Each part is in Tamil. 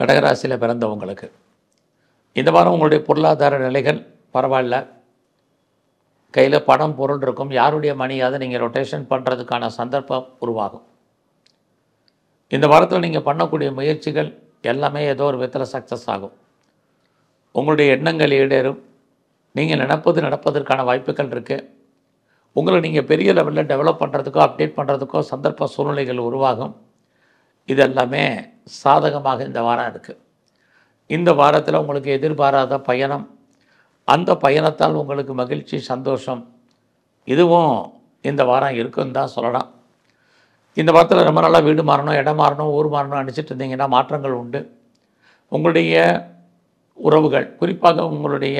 கடகராசியில் பிறந்தவங்களுக்கு இந்த வாரம் உங்களுடைய பொருளாதார நிலைகள் பரவாயில்ல கையில் பணம் பொருள் இருக்கும் யாருடைய மணியாவது நீங்கள் ரொட்டேஷன் பண்ணுறதுக்கான சந்தர்ப்பம் உருவாகும் இந்த வாரத்தில் நீங்கள் பண்ணக்கூடிய முயற்சிகள் எல்லாமே ஏதோ ஒரு விதத்தில் சக்ஸஸ் ஆகும் உங்களுடைய எண்ணங்கள் ஈடேறும் நீங்கள் நினப்பது நடப்பதற்கான வாய்ப்புகள் இருக்குது உங்களை நீங்கள் பெரிய லெவலில் டெவலப் பண்ணுறதுக்கோ அப்டேட் பண்ணுறதுக்கோ சந்தர்ப்ப சூழ்நிலைகள் உருவாகும் இதெல்லாமே சாதகமாக இந்த வாரம் இருக்குது இந்த வாரத்தில் உங்களுக்கு எதிர்பாராத பயணம் அந்த பயணத்தால் உங்களுக்கு மகிழ்ச்சி சந்தோஷம் இதுவும் இந்த வாரம் இருக்குன்னு தான் சொல்லலாம் இந்த வாரத்தில் ரொம்ப நாளாக வீடு மாறணும் இடம் மாறணும் ஊர் மாறணும் நினச்சிட்டு இருந்தீங்கன்னா மாற்றங்கள் உண்டு உங்களுடைய உறவுகள் குறிப்பாக உங்களுடைய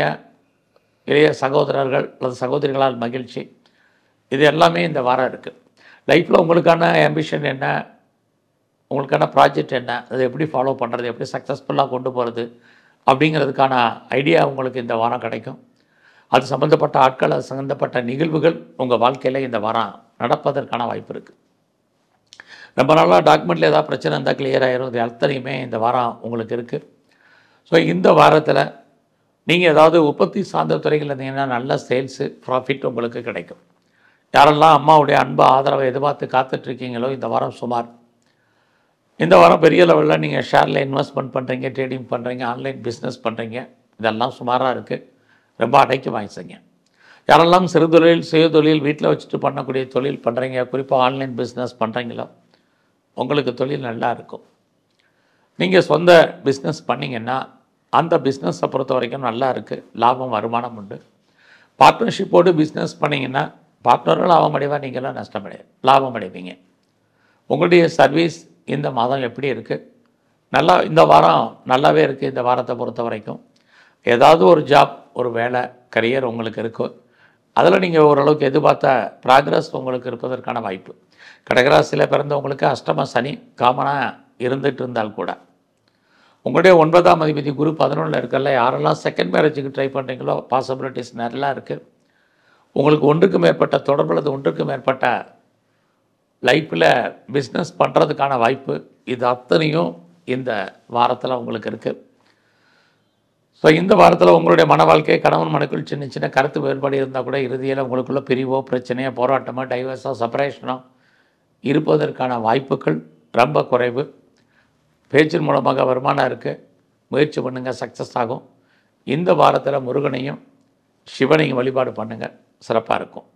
இளைய சகோதரர்கள் அல்லது சகோதரிகளால் மகிழ்ச்சி இது எல்லாமே இந்த வாரம் இருக்குது லைஃப்பில் உங்களுக்கான ஆம்பிஷன் என்ன உங்களுக்கான ப்ராஜெக்ட் என்ன அதை எப்படி ஃபாலோ பண்ணுறது எப்படி சக்ஸஸ்ஃபுல்லாக கொண்டு போகிறது அப்படிங்கிறதுக்கான ஐடியா உங்களுக்கு இந்த வாரம் கிடைக்கும் அது சம்மந்தப்பட்ட ஆட்கள் அது சம்மந்தப்பட்ட நிகழ்வுகள் உங்கள் வாழ்க்கையில் இந்த வாரம் நடப்பதற்கான வாய்ப்பு இருக்குது ரொம்ப நாளாக டாக்குமெண்ட்டில் ஏதாவது பிரச்சனை இருந்தால் கிளியர் ஆகிரும் அது அத்தனையுமே இந்த வாரம் உங்களுக்கு இருக்குது ஸோ இந்த வாரத்தில் நீங்கள் ஏதாவது உற்பத்தி சார்ந்த துறைகள் இருந்தீங்கன்னா நல்ல சேல்ஸு ப்ராஃபிட் உங்களுக்கு கிடைக்கும் யாரெல்லாம் அம்மாவுடைய அன்பு ஆதரவை எதிர்பார்த்து காத்துட்ருக்கீங்களோ இந்த வாரம் சுமார் இந்த வாரம் பெரிய லெவலில் நீங்கள் ஷேரில் இன்வெஸ்ட்மெண்ட் பண்ணுறீங்க ட்ரேடிங் பண்ணுறீங்க ஆன்லைன் பிஸ்னஸ் பண்ணுறீங்க இதெல்லாம் சுமாராக இருக்குது ரொம்ப அடைக்கி வாங்கிச்சிங்க யாரெல்லாம் சிறுதொழில் தொழில் வீட்டில் வச்சுட்டு பண்ணக்கூடிய தொழில் பண்ணுறீங்க குறிப்பாக ஆன்லைன் பிஸ்னஸ் பண்ணுறீங்களோ உங்களுக்கு தொழில் நல்லா இருக்கும் நீங்கள் சொந்த பிஸ்னஸ் பண்ணிங்கன்னா அந்த பிஸ்னஸை பொறுத்த வரைக்கும் நல்லா இருக்குது லாபம் வருமானம் உண்டு பார்ட்னர்ஷிப்போடு பிஸ்னஸ் பண்ணிங்கன்னா பார்ட்னரும் லாபம் அடைவா நீங்களும் நஷ்டமடைய லாபம் அடைவீங்க உங்களுடைய சர்வீஸ் இந்த மாதம் எப்படி இருக்குது நல்லா இந்த வாரம் நல்லாவே இருக்குது இந்த வாரத்தை பொறுத்த வரைக்கும் ஏதாவது ஒரு ஜாப் ஒரு வேலை கரியர் உங்களுக்கு இருக்கும் அதில் நீங்கள் ஓரளவுக்கு எதிர்பார்த்த ப்ராக்ரஸ் உங்களுக்கு இருப்பதற்கான வாய்ப்பு கடகராசியில் பிறந்தவங்களுக்கு அஷ்டம சனி காமனாக இருந்துகிட்டு இருந்தால் கூட உங்களுடைய ஒன்பதாம் அதிபதி குரு பதினொன்றில் இருக்கல யாரெல்லாம் செகண்ட் மேரேஜுக்கு ட்ரை பண்ணுறீங்களோ பாசிபிலிட்டிஸ் நிறையா இருக்குது உங்களுக்கு ஒன்றுக்கு மேற்பட்ட தொடர்புள்ளது ஒன்றுக்கு மேற்பட்ட லைஃப்பில் பிஸ்னஸ் பண்ணுறதுக்கான வாய்ப்பு இது அத்தனையும் இந்த வாரத்தில் உங்களுக்கு இருக்குது ஸோ இந்த வாரத்தில் உங்களுடைய மன வாழ்க்கை கணவன் மனுக்குள் சின்ன சின்ன கருத்து வேறுபாடு இருந்தால் கூட இறுதியில் உங்களுக்குள்ள பிரிவோ பிரச்சனையோ போராட்டமோ டைவர்ஸோ செப்பரேஷனோ இருப்பதற்கான வாய்ப்புகள் ரொம்ப குறைவு பேச்சின் மூலமாக வருமானம் இருக்குது முயற்சி பண்ணுங்கள் சக்ஸஸ் ஆகும் இந்த வாரத்தில் முருகனையும் சிவனையும் வழிபாடு பண்ணுங்கள் சிறப்பாக இருக்கும்